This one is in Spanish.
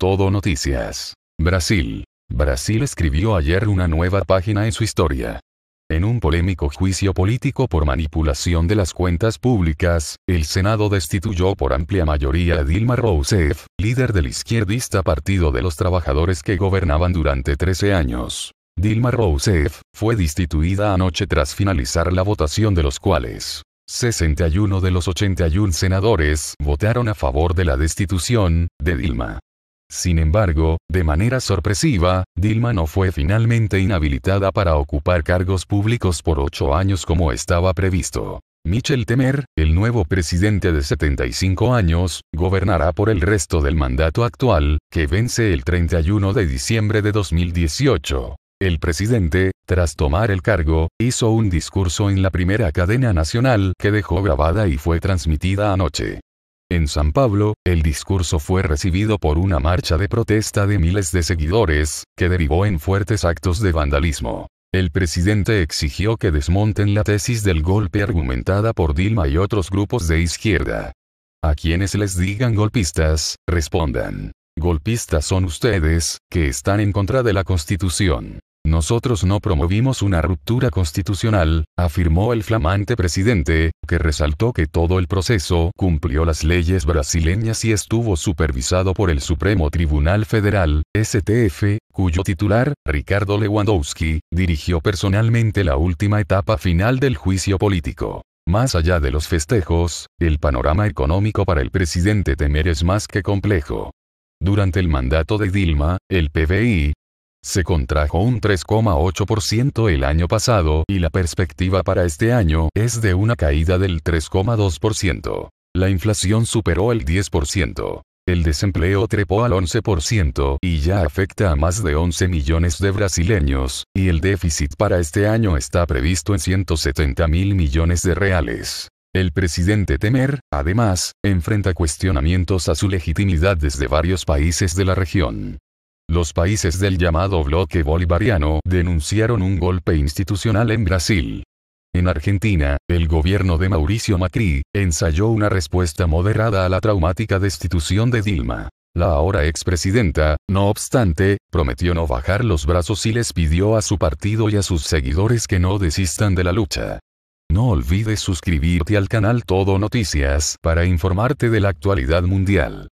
Todo Noticias. Brasil. Brasil escribió ayer una nueva página en su historia. En un polémico juicio político por manipulación de las cuentas públicas, el Senado destituyó por amplia mayoría a Dilma Rousseff, líder del izquierdista Partido de los Trabajadores que gobernaban durante 13 años. Dilma Rousseff fue destituida anoche tras finalizar la votación de los cuales 61 de los 81 senadores votaron a favor de la destitución de Dilma. Sin embargo, de manera sorpresiva, Dilma no fue finalmente inhabilitada para ocupar cargos públicos por ocho años como estaba previsto. Michel Temer, el nuevo presidente de 75 años, gobernará por el resto del mandato actual, que vence el 31 de diciembre de 2018. El presidente, tras tomar el cargo, hizo un discurso en la primera cadena nacional que dejó grabada y fue transmitida anoche. En San Pablo, el discurso fue recibido por una marcha de protesta de miles de seguidores, que derivó en fuertes actos de vandalismo. El presidente exigió que desmonten la tesis del golpe argumentada por Dilma y otros grupos de izquierda. A quienes les digan golpistas, respondan. Golpistas son ustedes, que están en contra de la Constitución. Nosotros no promovimos una ruptura constitucional, afirmó el flamante presidente, que resaltó que todo el proceso cumplió las leyes brasileñas y estuvo supervisado por el Supremo Tribunal Federal, STF, cuyo titular, Ricardo Lewandowski, dirigió personalmente la última etapa final del juicio político. Más allá de los festejos, el panorama económico para el presidente Temer es más que complejo. Durante el mandato de Dilma, el PBI, se contrajo un 3,8% el año pasado y la perspectiva para este año es de una caída del 3,2%. La inflación superó el 10%. El desempleo trepó al 11% y ya afecta a más de 11 millones de brasileños, y el déficit para este año está previsto en 170 mil millones de reales. El presidente Temer, además, enfrenta cuestionamientos a su legitimidad desde varios países de la región. Los países del llamado bloque bolivariano denunciaron un golpe institucional en Brasil. En Argentina, el gobierno de Mauricio Macri ensayó una respuesta moderada a la traumática destitución de Dilma. La ahora expresidenta, no obstante, prometió no bajar los brazos y les pidió a su partido y a sus seguidores que no desistan de la lucha. No olvides suscribirte al canal Todo Noticias para informarte de la actualidad mundial.